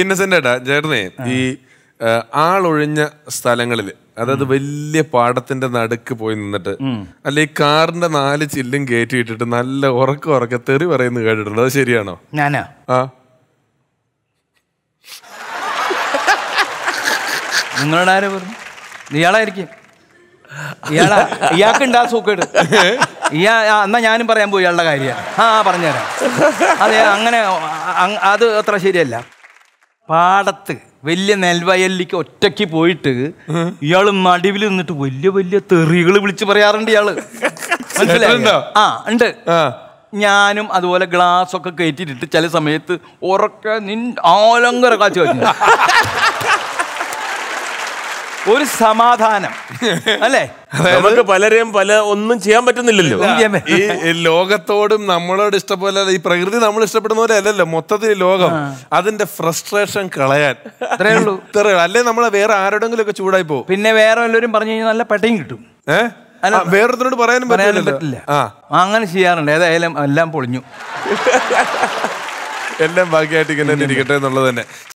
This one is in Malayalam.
ഇന്നസെന്റ് ഏട്ടാ ചേട്ടനെ ഈ ആളൊഴിഞ്ഞ സ്ഥലങ്ങളിൽ അതായത് വലിയ പാടത്തിന്റെ നടുക്ക് പോയി നിന്നിട്ട് അല്ലെ ഈ കാറിന്റെ നാല് ചില്ലും കയറ്റി ഇട്ടിട്ട് നല്ല ഉറക്കം ഉറക്ക തെറി പറയുന്നു കേട്ടിട്ടുണ്ട് അത് ശരിയാണോ ഞാനാ ആ നിങ്ങളോട് പറഞ്ഞു ഇയാളായിരിക്കും ഇയാളാ ഇയാൾക്കുണ്ട് ആ സൂക്കേട് ഇയാ എന്നാ ഞാനും പറയാൻ പോയി ഇയാളുടെ കാര്യ ആ പറഞ്ഞുതരാം അതെ അങ്ങനെ അത് അത്ര ശരിയല്ല പാടത്ത് വലിയ നെൽവയലിലേക്ക് ഒറ്റയ്ക്ക് പോയിട്ട് ഇയാള് നടുവിൽ നിന്നിട്ട് വലിയ വലിയ തെറികൾ വിളിച്ച് പറയാറുണ്ട് ഇയാള് മനസ്സിലായോ ആ ഉണ്ട് ഞാനും അതുപോലെ ഗ്ലാസ് ഒക്കെ കയറ്റിയിട്ടിട്ട് ചില സമയത്ത് ഉറക്കെ നിൻ ആലങ്കര കാച്ചു വെച്ചിട്ടുണ്ട് ഒരു സമാധാനം അല്ലേ നമുക്ക് പലരെയും പല ഒന്നും ചെയ്യാൻ പറ്റുന്നില്ലല്ലോ ഈ ലോകത്തോടും നമ്മളോട് ഇഷ്ടപോലെ ഈ പ്രകൃതി നമ്മൾ ഇഷ്ടപ്പെടുന്ന പോലെ അല്ലല്ലോ മൊത്തത്തിൽ ലോകം അതിന്റെ ഫ്രസ്ട്രേഷൻ കളയാൻ അല്ലെ അല്ലേ നമ്മളെ വേറെ ആരോടെങ്കിലും ഒക്കെ ചൂടായി പോകും പിന്നെ വേറെ എല്ലാവരും പറഞ്ഞു കഴിഞ്ഞാൽ നല്ല പട്ടയും കിട്ടും ഏഹ് പറയാനും പറയാനും പറ്റില്ല അങ്ങനെ ചെയ്യാറുണ്ട് ഏതായാലും എല്ലാം പൊളിഞ്ഞു എല്ലാം ബാക്കിയായിട്ട് ഇങ്ങനെ ഇരിക്കട്ടെ എന്നുള്ളത് തന്നെ